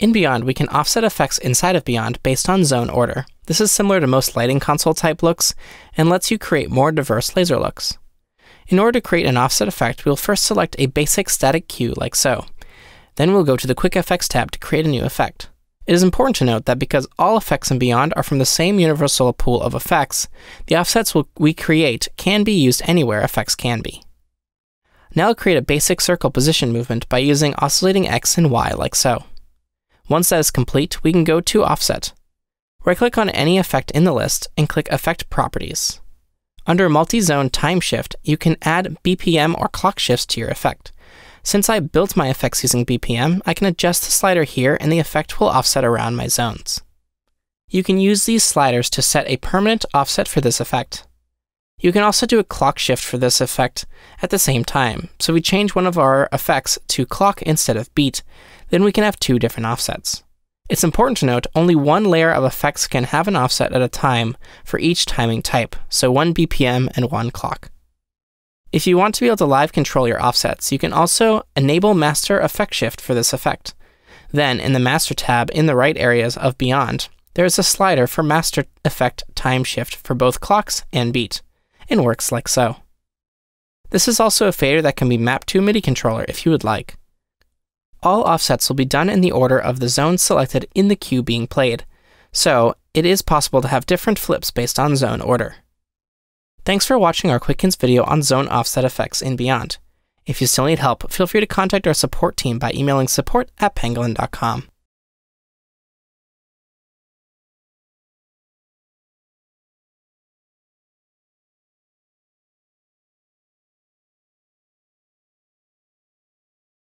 In Beyond, we can offset effects inside of Beyond based on zone order. This is similar to most lighting console type looks and lets you create more diverse laser looks. In order to create an offset effect, we'll first select a basic static cue like so. Then we'll go to the Quick Effects tab to create a new effect. It is important to note that because all effects in Beyond are from the same universal pool of effects, the offsets we create can be used anywhere effects can be. Now I'll create a basic circle position movement by using oscillating X and Y like so. Once that is complete, we can go to Offset. Right-click on any effect in the list and click Effect Properties. Under Multi-Zone Time Shift, you can add BPM or clock shifts to your effect. Since I built my effects using BPM, I can adjust the slider here and the effect will offset around my zones. You can use these sliders to set a permanent offset for this effect. You can also do a clock shift for this effect at the same time, so we change one of our effects to clock instead of beat, then we can have two different offsets. It's important to note only one layer of effects can have an offset at a time for each timing type, so 1 BPM and 1 clock. If you want to be able to live control your offsets, you can also enable master effect shift for this effect. Then, in the master tab in the right areas of Beyond, there is a slider for master effect time shift for both clocks and beat and works like so. This is also a fader that can be mapped to a MIDI controller if you would like. All offsets will be done in the order of the zone selected in the cue being played, so it is possible to have different flips based on zone order. Thanks for watching our Quickens video on zone offset effects and beyond. If you still need help, feel free to contact our support team by emailing support at pangolin.com.